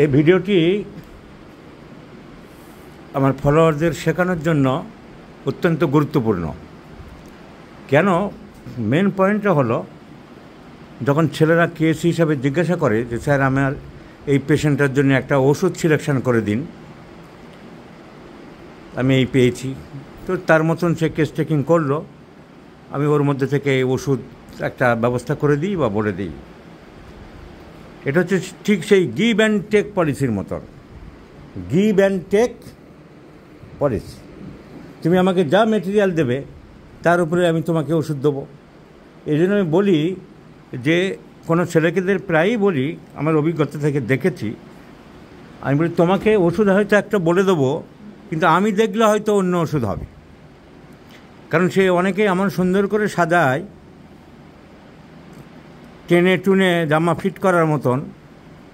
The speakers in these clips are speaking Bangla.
এই ভিডিওটি আমার ফলোয়ারদের শেখানোর জন্য অত্যন্ত গুরুত্বপূর্ণ কেন মেন পয়েন্টটা হলো যখন ছেলেরা কেএসি হিসাবে জিজ্ঞাসা করে যে স্যার আমার এই পেশেন্টটার জন্য একটা ওষুধ সিলেকশন করে দিন আমি এই পেয়েছি তো তার মতন সে কেস টেকিং করলো আমি ওর মধ্যে থেকে ওষুধ একটা ব্যবস্থা করে দিই বা বলে দিই এটা হচ্ছে ঠিক সেই গিভ অ্যান্ড টেক পলিসির মতন গিভ অ্যান্ড টেক পলিসি তুমি আমাকে যা মেটেরিয়াল দেবে তার উপরে আমি তোমাকে ওষুধ দেবো এই জন্য আমি বলি যে কোনো ছেলেকেদের প্রায়ই বলি আমার অভিজ্ঞতা থেকে দেখেছি আমি বলি তোমাকে ওষুধ হয়তো একটা বলে দেবো কিন্তু আমি দেখলে হয়তো অন্য ওষুধ হবে কারণ সে অনেকে এমন সুন্দর করে সাজায় টেনে টুনে জামা ফিট করার মতন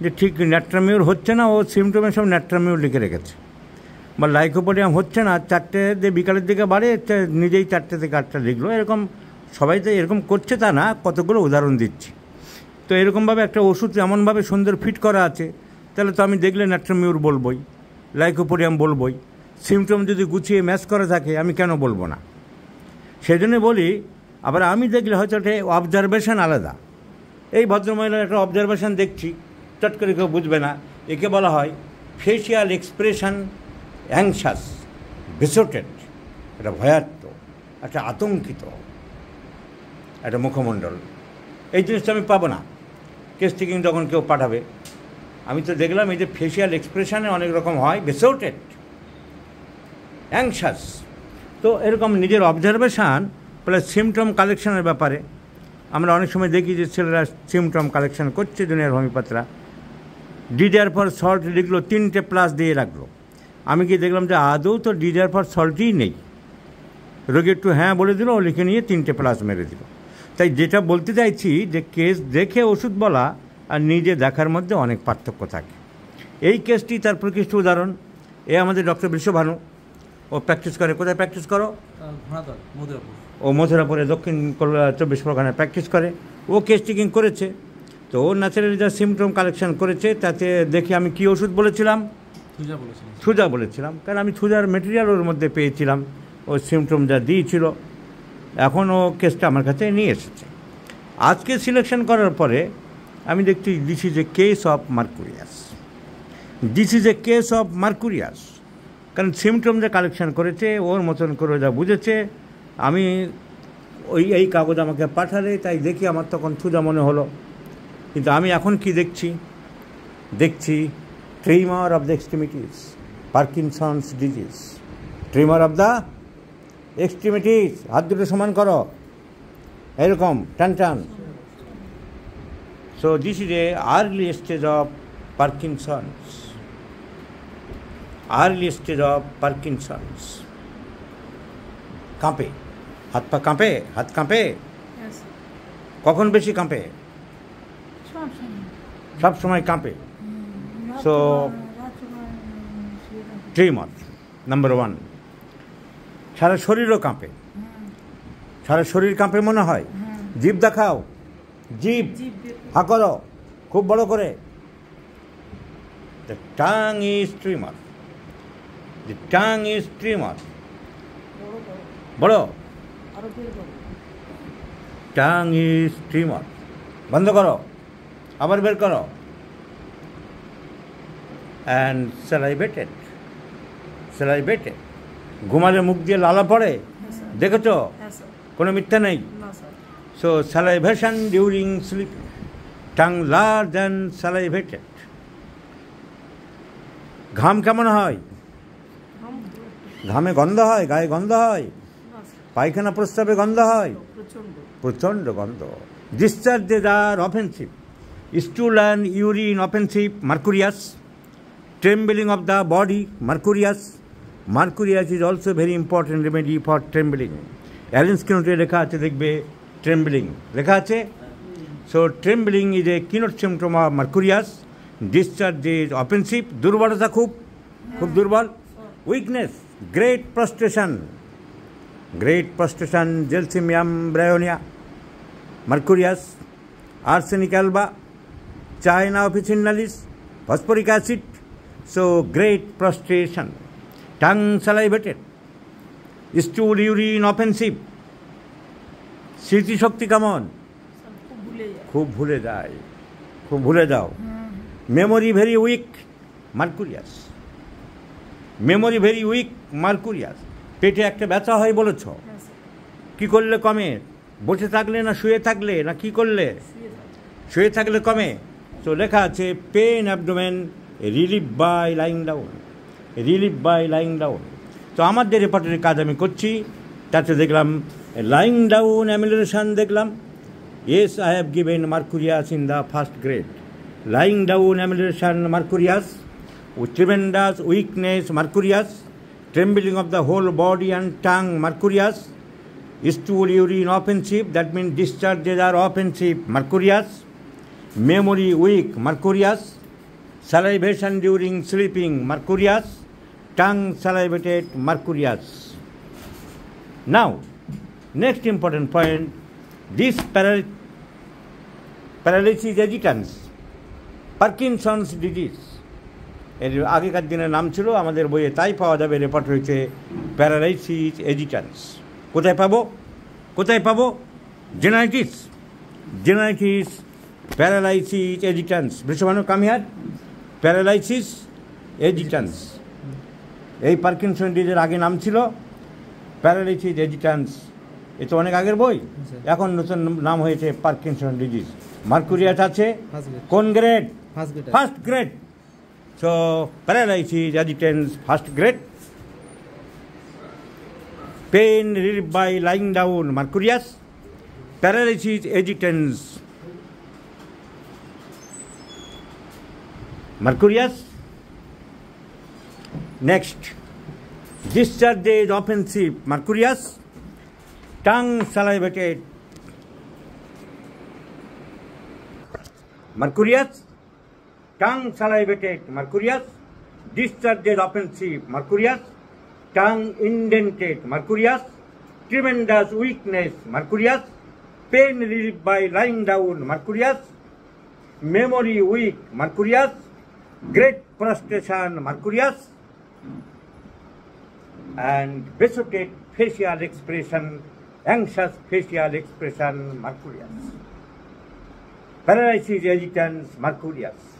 যে ঠিক ন্যাট্রামিউর হচ্ছে না ও সিমটমে সব ন্যাট্রামিউর লিখে রেখেছে বা লাইকোপোডিয়াম হচ্ছে না চারটে দিয়ে বিকালের দিকে বাড়ে নিজেই চারটে থেকে আটটা লিখলো এরকম সবাই তো এরকম করছে তা না কতগুলো উদাহরণ দিচ্ছি তো এরকমভাবে একটা ওষুধ এমনভাবে সুন্দর ফিট করা আছে তাহলে তো আমি দেখলে ন্যাট্রামিউর বলবই লাইকোপোডিয়াম বলবই সিমটম যদি গুছিয়ে ম্যাচ করে থাকে আমি কেন বলবো না সেজন্য বলি আবার আমি দেখলে হয়তো একটা অবজারভেশন আলাদা এই ভদ্রমহিলার একটা অবজারভেশন দেখছি চট করে কেউ বুঝবে না একে বলা হয় ফেসিয়াল এক্সপ্রেশন অ্যাংশাস ভিসোটেড একটা ভয়াত্ম একটা আতঙ্কিত একটা মুখমণ্ডল এই জিনিসটা আমি পাবো না কেস টেকিং যখন কেউ পাঠাবে আমি তো দেখলাম এই যে ফেসিয়াল এক্সপ্রেশনে অনেক রকম হয় ভেসোটেড অ্যাংশাস তো এরকম নিজের অবজারভেশান প্লাস সিমটম কালেকশনের ব্যাপারে আমরা অনেক সময় দেখি যে ছেলেরা সিমটম কালেকশন করছে দুনিয়ার হোমিওপ্যাথরা ডিডার ফর সল্ট লিখলো তিনটে প্লাস দিয়ে রাখলো আমি কি দেখলাম যে আদৌ তো ডিডার ফর সল্টই নেই রোগী একটু হ্যাঁ বলে দিল ও লিখে নিয়ে তিনটে প্লাস মেরে দিল তাই যেটা বলতে চাইছি যে কেস দেখে ওষুধ বলা আর নিজে দেখার মধ্যে অনেক পার্থক্য থাকে এই কেসটি তার প্রকৃষ্ট উদাহরণ এ আমাদের ডক্টর বিশ্বভানু ও প্র্যাকটিস করে কোথায় প্র্যাকটিস করো মধুরাপুর ও মথুরাপুরে দক্ষিণ চব্বিশ পরগনায় প্র্যাকটিস করে ও কেস টিকিং করেছে তো ও ন্যাচারালি যা সিমটম কালেকশন করেছে তাতে দেখি আমি কি ওষুধ বলেছিলাম সুজা বলেছিলাম কারণ আমি সুজার মেটেরিয়াল ওর মধ্যে পেয়েছিলাম ও সিমটম যা দিয়েছিল এখন ও কেসটা আমার কাছে নিয়ে এসেছে আজকে সিলেকশন করার পরে আমি দেখছি this is a case of Mercurius this is a case of Mercurius কারণ সিমটম যা কালেকশন করেছে ওর মতন করে যা বুঝেছে আমি ওই এই কাগজ আমাকে পাঠালে তাই দেখি আমার তখন ক্ষুধা মনে হলো কিন্তু আমি এখন কি দেখছি দেখছি tremor of the extremities Parkinson's disease tremor of the extremities হাত দুটো সমান করো এরকম টান টান so this is a early stage of Parkinson's early stage of Parkinson's কাঁপে হাত পা কাঁপে হাত কাঁপে কখন বেশি কাঁপে সব সময় কাঁপে সো ট্রিমর নাম্বার ওয়ান সারা শরীরও কাঁপে সারা শরীর কাঁপে মনে হয় জীব দেখাও জীব হা করো খুব বড় করে the tongue is tremor the tongue is tremor বড় টাং ইজ ট্রিমার বন্ধ করো আবার বের করো অ্যান্ড সেলাই স্যালাইবেটেড ঘুমালে মুখ দিয়ে লালা পড়ে দেখেছ কোনো মিথ্যা নেই so salivation during sleep tongue large and salivated ঘাম কেমন হয় ঘামে গন্ধ হয় গায়ে গন্ধ হয় পায়খানা প্রস্তাবে গন্ধ হয় প্রচণ্ড গন্ধ ডিসচার্জেস আর offensive stool and urine offensive Mercurius trembling of the body Mercurius Mercurius is also very important remedy for trembling Allen's কিনোটে লেখা আছে দেখবে ট্রেম্বলিং লেখা আছে so trembling is a keynote symptom of Mercurius discharge is offensive দুর্বলতা খুব খুব দুর্বল weakness great prostration great prostration, gelsium, bryonia, mercurius, arsenic alba, china officinalis, phosphoric acid. So great prostration, tongue salivated, stool urine offensive, স্মৃতি শক্তি কেমন খুব ভুলে যায় খুব ভুলে যাও memory very weak Mercurius memory very weak Mercurius পেটে একটা ব্যথা হয় বলেছ হ্যাঁ, কি করলে কমে বসে থাকলে না শুয়ে থাকলে না কি করলে শুয়ে থাকলে কমে তো লেখা আছে pain abdomen relief by lying down relief by lying down তো আমার যে রেপার্টারি কাজ আমি করছি তাতে দেখলাম লাইং ডাউন অ্যামিলেশন দেখলাম yes I have given Mercurius in the first grade lying down amelioration Mercurius ও tremendous weakness Mercurius trembling of the whole body and tongue, mercurius. Stool urine offensive, that means discharges are offensive, mercurius. Memory weak, mercurius. Salivation during sleeping, mercurius. Tongue salivated, mercurius. Now, next important point this paral- paralysis agitans, Parkinson's disease. এর আগেকার দিনের নাম ছিল আমাদের বইয়ে তাই পাওয়া যাবে রয়েছে প্যারালাইসিস এজিটান্স কোথায় পাবো কোথায় পাবো জেনাইটিস জেনাইটিস প্যারালাইসিস এজিটান্স বৃষমানু কামিয়ার প্যারালাইসিস এজিটান্স এই পার্কিনসন ডিজের আগে নাম ছিল প্যারালাইসিস এজিটান্স এ তো অনেক আগের বই এখন নতুন নাম হয়েছে পার্কিনসন ডিজিজ মার্কুরিয়াস আছে কোন grade first grade So paralysis agitates first grade. Pain relieved by lying down, mercurius. Paralysis agitates mercurius. Next, discharge is offensive, mercurius. Tongue salivated, mercurius. Tongue salivated mercurius, discharges offensive mercurius, tongue indented mercurius, tremendous weakness mercurius, pain relief by lying down mercurius, memory weak mercurius, great frustration mercurius, and vasotate facial expression, anxious facial expression mercurius. Paralysis agitans mercurius.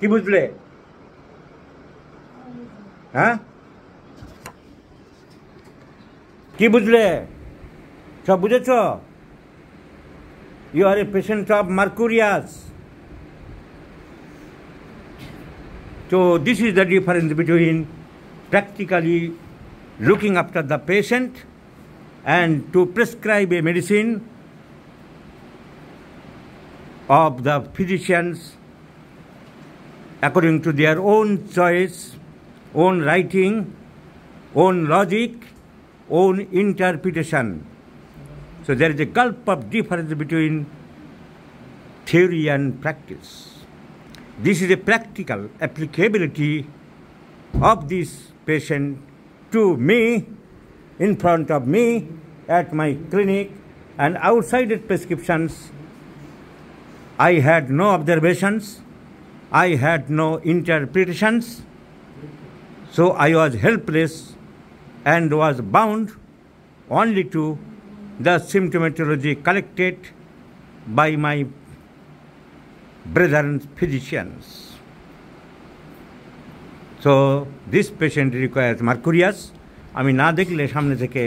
কি বুঝলে হ্যাঁ কি বুঝলে সব বুঝেছ you are a patient of Mercurius তো this is the difference between practically looking after the patient and to prescribe a medicine of the physicians according to their own choice, own writing, own logic, own interpretation. So there is a gulf of difference between theory and practice. This is a practical applicability of this patient to me, in front of me, at my clinic, and outside the prescriptions. I had no observations I had no interpretations, so I was helpless and was bound only to the symptomatology collected by my brethren physicians. So this patient requires mercurius. I আমি না দেখলে সামনে থেকে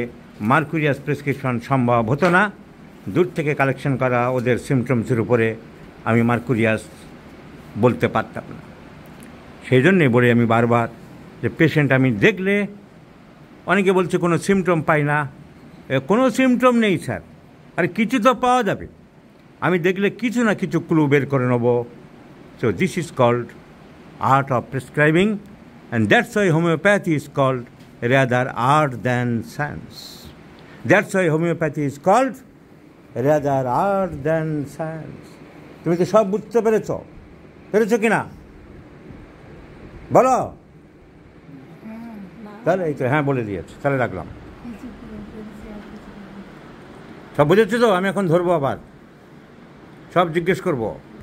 মার্কুরিয়াস প্রেসক্রিপশন সম্ভব হতো না দূর থেকে কালেকশন করা ওদের সিমটমসের উপরে আমি মার্কুরিয়াস বলতে পারতাম না সেই জন্যে বলে আমি বারবার যে পেশেন্ট আমি দেখলে অনেকে বলছে কোনো সিমটম পাই না কোনো সিমটম নেই স্যার আর কিছু তো পাওয়া যাবে আমি দেখলে কিছু না কিছু ক্লু বের করে নেব so this is called art of prescribing and that's why homoeopathy is called rather art than science that's why homoeopathy is called rather art than science তুমি তো সব বুঝতে পেরেছ পেরেছো কি না বলো তাহলে এই তো হ্যাঁ বলে দিয়েছো তাহলে রাখলাম সব বুঝেছো তো আমি এখন ধরবো আবার সব জিজ্ঞেস করবো